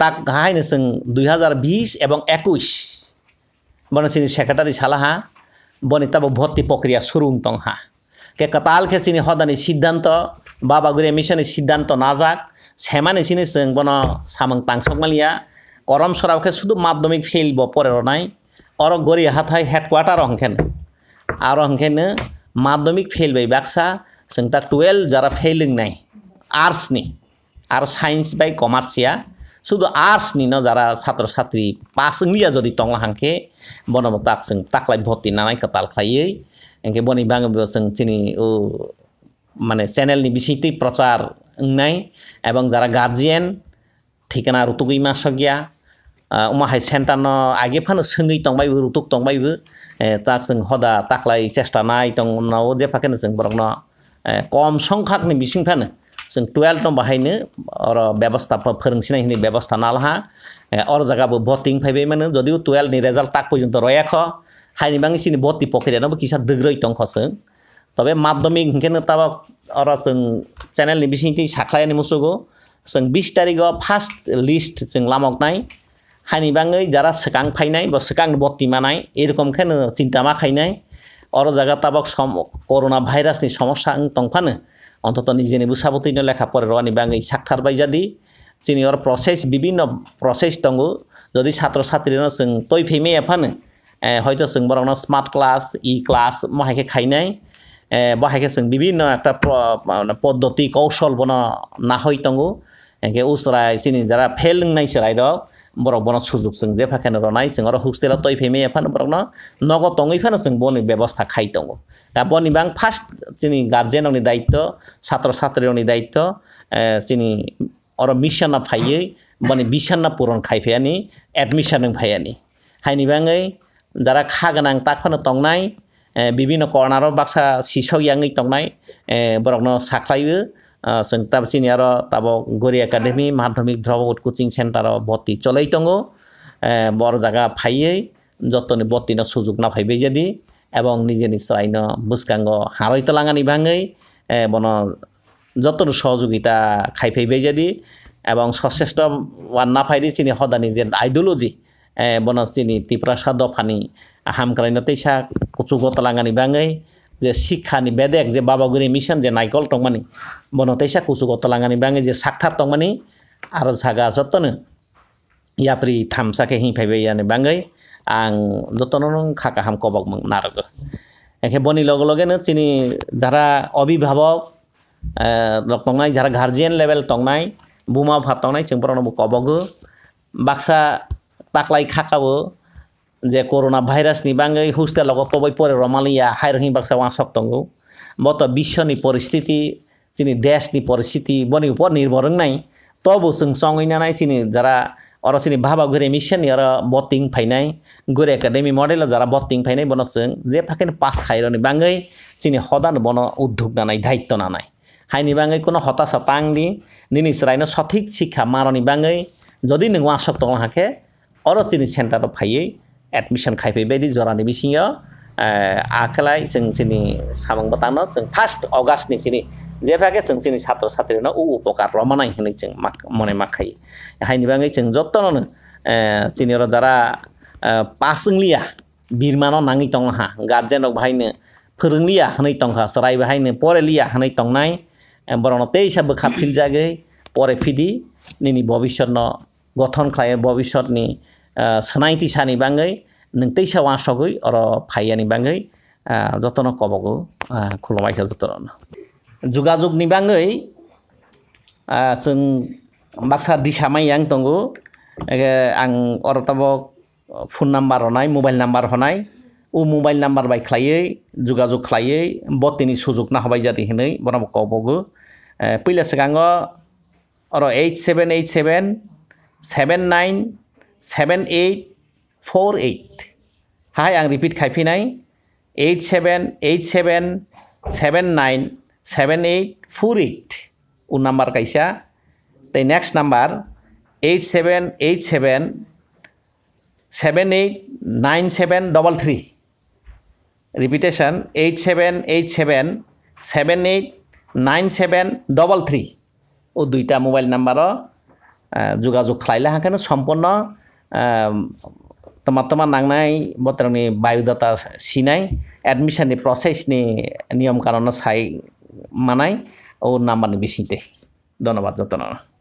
তাক হাই নিস দুই হাজার বিশ এবং একুশ বনে বনসিনী সেক্রেটারি হা বনে তাব ভর্তি প্রক্রিয়া তং হা কে কাতাল খে খেসিনি হদানি সিদ্ধান্ত বাবা গুরে মিশনের সিদ্ধান্ত না যাক সেমানে সিনি সঙ্গ বন সামং তাংসকমালিয়া করম সরাবকে শুধু মাধ্যমিক ফেলব পরের নাই অর গরি হাতাই হেডকোয়ার্টার অংখেন আর অংখেন মাধ্যমিক ফেল বাই বাকসা সঙ্গ টুয়েলভ যারা ফেলিং নাই আর্টস নি আর সায়েন্স বাই কমার্সিয়া শুধু আর্টস নি না যারা ছাত্রছাত্রী পাসং নিয়ে যদি টংলা টংলাহাংকে বনব তাকসং তাকলাই ভর্তি নানাই কাতাল খাইয়ে এনকে বনি বাংলাদেশ চিনি ও মানে চ্যানেল নি বিষয়তেই প্রচার নাই এবং যারা গার্জিয়ান ঠিকানা মাস গিয়া উমাহাই সেন্টার ন আগে ফানো সঙ্গেই টংবাইবো রুতুক টংবাইবো তাক হদা তাকলাই চেষ্টা নাই টং উনাও যে ফাঁকে বরং বরকন কম সংখ্যাকনি ফানো जों टुवेल्भ दं बाहायनो अर बेबस्थाफोर फोरोंसिनायनि बेबस्था नालाहा अर जागाबो भटिं फैबाय मानो जदिव टुवेल्भनि रेजाल्ट ताक पर्यन्त रयाख हायनि बांसिन भर्ति पकेटानोबो किसा दोग्रै दंख जों তবে মাধ্যমিক হিংখানে তাবা अर जों চ্যানেলनि बिसिनि साख्लायनि मोसौखौ जों बिस तारिखआव फार्स्ट लिस्ट जों लामकनाय हानि बाङै যারা सोखां ফাইनाय বা सोखां ভর্তি মাनाय এরকমখানে চিন্তা মাखायनाय অর জায়গা তাবাক করোনা ভাইরাসनि সমস্যা তंफानो অন্তত নিজে নিবু বুঝাবতীর্ণ লেখা পরে রানি বাঙ্গি সাক্ষার বাই যদি সিনিয়র প্রসেস বিভিন্ন প্রসেস দঙ্গ যদি ছাত্র ছাত্রছাত্রীরা তৈ ফেমে এফান হয়তো যেন বরং স্মার্ট ক্লাস ই ক্লাস মহাইকে খাই নাই বহাইকে যেন বিভিন্ন একটা মানে পদ্ধতি কৌশল বন না হইতঙ্গু একে উসরায় সিনি যারা ফেল নাই সেরাই রক বরকবন সুযোগ जों जेफा खेन रनाय जों आरो हुस्टेला तय फेमे एफानो बरकनो नगो तङै फानो जों बनि बेबस्था खाइ दङ दा बनि बां फार्स्ट जोंनि गार्जेननि दायित्व छात्र छात्रीनि दायित्व जोंनि आरो मिशना फायै बनि बिसाना पुरन खाइफायानि एडमिशन फायानि हायनि बाङै যারা খা गोनां তাকফাनो তंनाय বিভিন্ন कर्नाराव बाक्सा सिसौ याङै तंनाय बरकनो साख्लायो ताब सिनियर ताब गोरी एकाडेमी माध्यमिक কোচিং সেন্টার বতি চলাই चलैतङ বড় জায়গা ফাইয়েই যতনে বত্তিন সুযোগ না ফাইবে যদি এবং নিজে নিশ্চয়ন বুসকাঙ্গ হারইতে লাঙানি ভাঙেই বন যতন সহযোগিতা খাই ফাইবে যদি এবং সশ্রেষ্ঠ ওয়ান না ফাইদি চিনি সদানি যে আইডিওলজি বন চিনি ত্রিপুরা সাদ ফানি হামক্রাইনতেই সা কচুগত লাঙানি ভাঙেই যে শিক্ষানি বেদেক যে বাবাগুড়ি মিশন যে নাইকল টংমানি মনতেইসা কুচু গতলাঙানি বাঙে যে সাক্ষাৎ টংমানি আর সাগা যতন ইয়াপ্রি থামসাকে হি ফাইবে ইয়ানি বাঙ্গাই আং যতন খাকা হাম কবক মং নারগ এখে বনি লগে লগে চিনি যারা অভিভাবক টংনাই যারা গার্জিয়ান লেভেল টংনাই বুমা ভাত টংনাই চিংপরানো কবক বাক্সা তাকলাই খাকাবো যে করোনা ভাইরাসনি বাঙ্গাই হুস্তে লগ তবই পরে রমালিয়া হাইরহিং বাক্সা ওয়া সক্ত বত বিশ্ব নি পরিস্থিতি চিনি দেশ নি পরিস্থিতি বনি উপর নির্ভর নাই তবু जों সঙ্গইনা নাই চিনি যারা অর চিনি ভাবা ঘুরে মিশনি ওরা বতিং ফাইনাই ঘুরে একাডেমি মডেল যারা বতিং ফাইনাই বন जों যে ফাঁকে পাস খাইরনি বাঙ্গাই চিনি সদান বন উদ্যোগ না নাই দায়িত্ব না নাই হাইনি বাঙ্গাই কোনো হতাশা তাং দি নিনিস রাইনো সঠিক শিক্ষা মারনি বাঙ্গাই যদি নों আসক্ত হাঁকে অরচিনি সেন্টারও ফাইয়েই एडमिसन खायफैबायदि जरानि बिसिङाव आखोलाय जों जोंनि साबां बतानो जों फार्स्ट अगास्टनि जोंनि जेफागे जों जोंनि सात्र सात्रिनो उ उपकार रमानाय होनो जों मने माखायो हायनि बागै जों जत्तननो जोंनियाव যারা पासंलिया बिरमानो नाङै दंहा गार्जेनक बाहायनो फोरोंलिया होनै दंहा सराय बाहायनो फरायलिया होनै दंनाय বরং তেই হিসাবে খাপিল জাগে পরে ফিদি নিনি ভবিষ্যৎ গঠন খায় ভবিষ্যৎ নি ᱥᱟᱱᱟᱭᱛᱤ ᱥᱟᱱᱤ ᱵᱟᱝᱜᱟᱭ ᱱᱤᱝᱛᱮᱭ ᱥᱟᱣᱟ ᱥᱚᱜᱚᱭ ᱚᱨᱚ ᱯᱷᱟᱭᱟᱱᱤ ᱵᱟᱝᱜᱟᱭ ᱡᱚᱛᱚᱱᱚ ᱠᱚᱵᱚᱜᱚ ᱠᱷᱩᱞᱚᱢᱟᱭ ᱠᱷᱮ ᱡᱚᱛᱚᱱᱚ ᱡᱩᱜᱟᱡᱩᱜ ᱱᱤ ᱵᱟᱝᱜᱟᱭ जों बाक्सा दिसामाय आं दङ आं अरताबक फन नाम्बार हनाय मबाइल नाम्बार हनाय उ मबाइल नाम्बार बाय खालायै जुगाजुग खालायै बतेनि सुजुग ना हबाय जादों होनै बनाबो कबगो पहिला सिगाङो अर eight seven eight seven seven nine seven eight four eight हाय आं रिपिट खायफिनाय eight seven eight seven seven nine seven eight four eight उ नम्बर कैसा तो next number eight seven eight seven seven eight nine seven double three repetition eight seven eight seven seven eight nine seven double three ও দুইটা mobile নাম্বারও যোগাযোগ খাইলে হাঁকানো সম্পূর্ণ teman-teman nangnai botrangni bayudata sinai admission ni process ni niyom karona sai manai ও number নিবি ধন্যবাদ যতনা